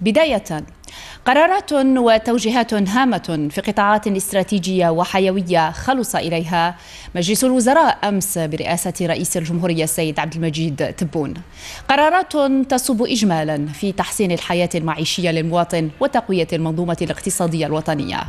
بداية قرارات وتوجيهات هامة في قطاعات استراتيجية وحيوية خلص إليها مجلس الوزراء أمس برئاسة رئيس الجمهورية السيد عبد المجيد تبون قرارات تصب إجمالا في تحسين الحياة المعيشية للمواطن وتقوية المنظومة الاقتصادية الوطنية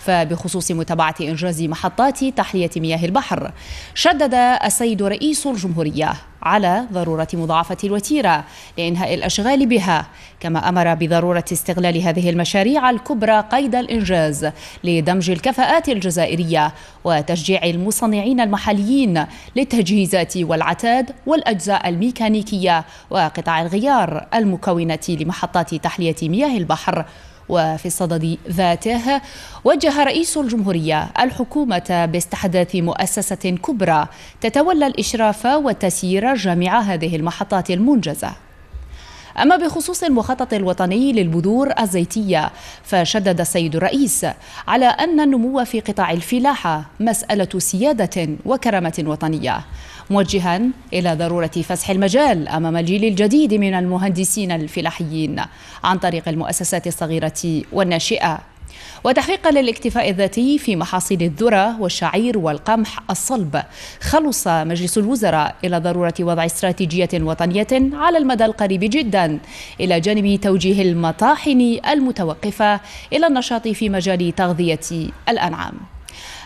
فبخصوص متابعة إنجاز محطات تحلية مياه البحر شدد السيد رئيس الجمهورية على ضرورة مضاعفة الوتيرة لإنهاء الأشغال بها كما أمر بضرورة استغلال هذه المشاريع الكبرى قيد الإنجاز لدمج الكفاءات الجزائرية وتشجيع المصنعين المحليين للتجهيزات والعتاد والأجزاء الميكانيكية وقطع الغيار المكونة لمحطات تحلية مياه البحر وفي الصدد ذاته وجه رئيس الجمهورية الحكومة باستحداث مؤسسة كبرى تتولى الإشراف وتسيير جميع هذه المحطات المنجزة أما بخصوص المخطط الوطني للبذور الزيتية فشدد السيد الرئيس على أن النمو في قطاع الفلاحة مسألة سيادة وكرامة وطنية موجها إلى ضرورة فسح المجال أمام الجيل الجديد من المهندسين الفلاحيين عن طريق المؤسسات الصغيرة والناشئة وتحقيقا للاكتفاء الذاتي في محاصيل الذرة والشعير والقمح الصلب خلص مجلس الوزراء إلى ضرورة وضع استراتيجية وطنية على المدى القريب جدا إلى جانب توجيه المطاحن المتوقفة إلى النشاط في مجال تغذية الأنعام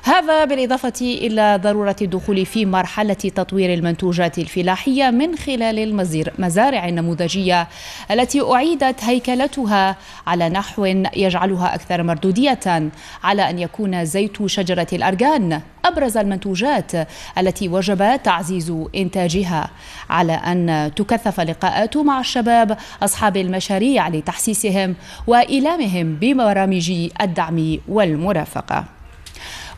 هذا بالإضافة إلى ضرورة الدخول في مرحلة تطوير المنتوجات الفلاحية من خلال المزارع النموذجية التي أعيدت هيكلتها على نحو يجعلها أكثر مردودية على أن يكون زيت شجرة الأرجان أبرز المنتوجات التي وجب تعزيز إنتاجها على أن تكثف لقاءات مع الشباب أصحاب المشاريع لتحسيسهم وإيلامهم ببرامج الدعم والمرافقة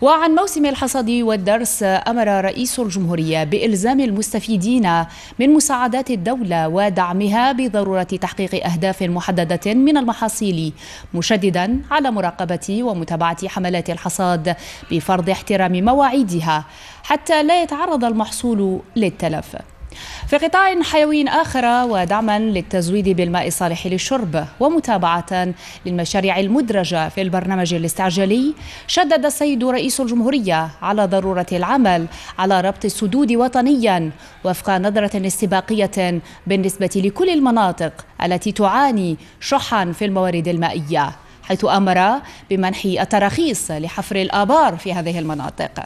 وعن موسم الحصاد والدرس أمر رئيس الجمهورية بإلزام المستفيدين من مساعدات الدولة ودعمها بضرورة تحقيق أهداف محددة من المحاصيل مشددا على مراقبة ومتابعة حملات الحصاد بفرض احترام مواعيدها حتى لا يتعرض المحصول للتلف في قطاع حيوي آخر ودعما للتزويد بالماء الصالح للشرب ومتابعة للمشاريع المدرجة في البرنامج الاستعجالي شدد السيد رئيس الجمهورية على ضرورة العمل على ربط السدود وطنيا وفق نظرة استباقية بالنسبة لكل المناطق التي تعاني شحا في الموارد المائية حيث أمر بمنح التراخيص لحفر الآبار في هذه المناطق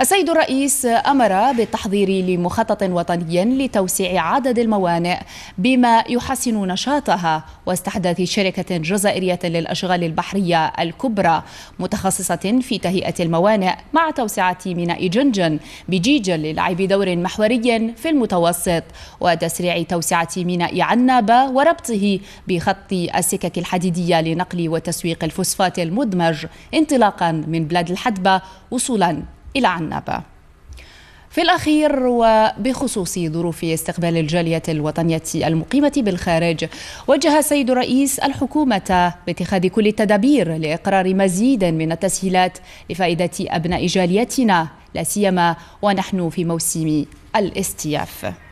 السيد الرئيس أمر بالتحضير لمخطط وطني لتوسيع عدد الموانئ بما يحسن نشاطها واستحداث شركة جزائرية للأشغال البحرية الكبرى متخصصة في تهيئة الموانئ مع توسعة ميناء جنجن بجيجل للعب دور محوري في المتوسط وتسريع توسعة ميناء عنابة وربطه بخط السكك الحديدية لنقل وتسويق الفوسفات المدمج انطلاقا من بلاد الحدبة وصولا إلى عنابة في الأخير وبخصوص ظروف استقبال الجالية الوطنية المقيمة بالخارج وجه السيد رئيس الحكومة باتخاذ كل التدابير لإقرار مزيد من التسهيلات لفائدة أبناء جاليتنا لا سيما ونحن في موسم الاستياف